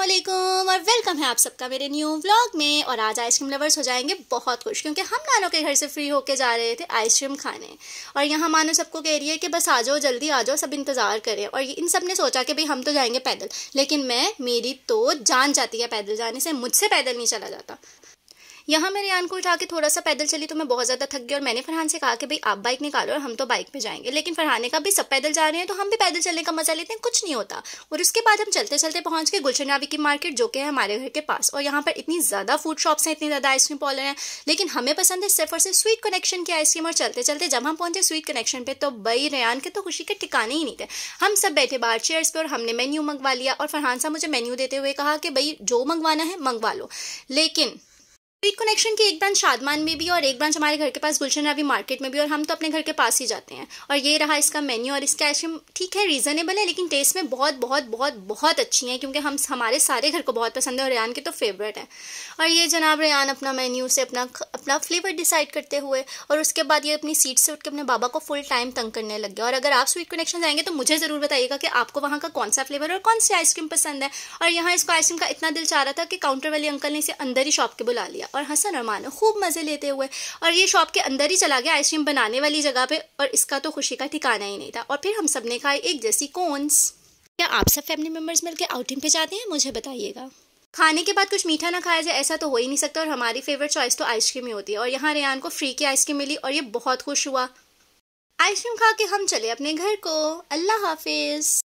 असलम और वेलकम है आप सबका मेरे न्यू व्लॉग में और आज आइसक्रीम लवर्स हो जाएंगे बहुत खुश क्योंकि हम नानों के घर से फ्री होके जा रहे थे आइसक्रीम खाने और यहाँ मानो सबको कह रही है कि बस आ जाओ जल्दी आ जाओ सब इंतज़ार करें और इन सब ने सोचा कि भाई हम तो जाएंगे पैदल लेकिन मैं मेरी तो जान जाती है पैदल जाने से मुझसे पैदल नहीं चला जाता यहाँ मैं रियान को उठा के थोड़ा सा पैदल चली तो मैं बहुत ज़्यादा थक गई और मैंने फरहान से कहा कि भाई आप बाइक निकालो और हम तो बाइक पे जाएंगे लेकिन फरहान ने कहा सब पैदल जा रहे हैं तो हम भी पैदल चलने का मजा लेते हैं कुछ नहीं होता और उसके बाद हम चलते चलते पहुँच गए गुलशन रावी की मार्केट जो कि है हमारे घर के पास और यहाँ पर इतनी ज़्यादा फूड शॉप्स हैं इतनी ज़्यादा आइसक्रीम पॉलर हैं लेकिन हमें पसंद है सिर्फ और सिर्फ स्वीट कनेक्शन की आइसक्रीम और चलते चलते जब हम पहुंचे स्वीट कनेक्शन पे तो भाई रेहान के तो खुशी के ठिकाने ही नहीं थे हम सब बैठे बाहर चेयर्स पे और हमने मेन्यू मंगवा लिया और फरहान साहब मुझे मेन्यू देते हुए कहा कि भाई जो मंगवाना है मंगवा लो लेकिन स्वीट कनेक्शन की एक ब्रांच शादमान में भी और एक ब्रांच हमारे घर के पास गुलशन रवि मार्केट में भी और हम तो अपने घर के पास ही जाते हैं और ये रहा इसका मेन्यू और इसके आइसक्रीम ठीक है रीजनेबल है लेकिन टेस्ट में बहुत बहुत बहुत बहुत अच्छी है क्योंकि हम हमारे सारे घर को बहुत पसंद है और रेहान के तो फेवरेट हैं और ये जनाब रेहान अपना मेन्यू से अपना अपना फ्लेवर डिसाइड करते हुए और उसके बाद ये अपनी सीट से उठ के अपने बाबा को फुल टाइम तंग करने लग गया और अगर आप स्वीट कनेक्शन जाएंगे तो मुझे ज़रूर बताइएगा कि आपको वहाँ का कौन सा फ्लेवर और कौन सी आइसक्रीम पसंद है और यहाँ इसको आइसक्रीम का इतना दिल चाह रहा था कि काउंटर वाले अंकल ने इसे अंदर ही शॉप के बुला लिया और हसन और मानो खूब मज़े लेते हुए और ये शॉप के अंदर ही चला गया आइसक्रीम बनाने वाली जगह पे और इसका तो खुशी का ठिकाना ही नहीं था और फिर हम सब ने खाए एक जैसी कोन्स क्या आप सब फैमिली मेम्बर्स मिलकर आउटिंग पे जाते हैं मुझे बताइएगा खाने के बाद कुछ मीठा ना खाया जाए ऐसा तो हो ही नहीं सकता और हमारी फेवरेट चॉइस तो आइसक्रीम ही होती है और यहाँ रेहान को फ्री की आइसक्रीम मिली और ये बहुत खुश हुआ आइसक्रीम खा के हम चले अपने घर को अल्लाह हाफिज़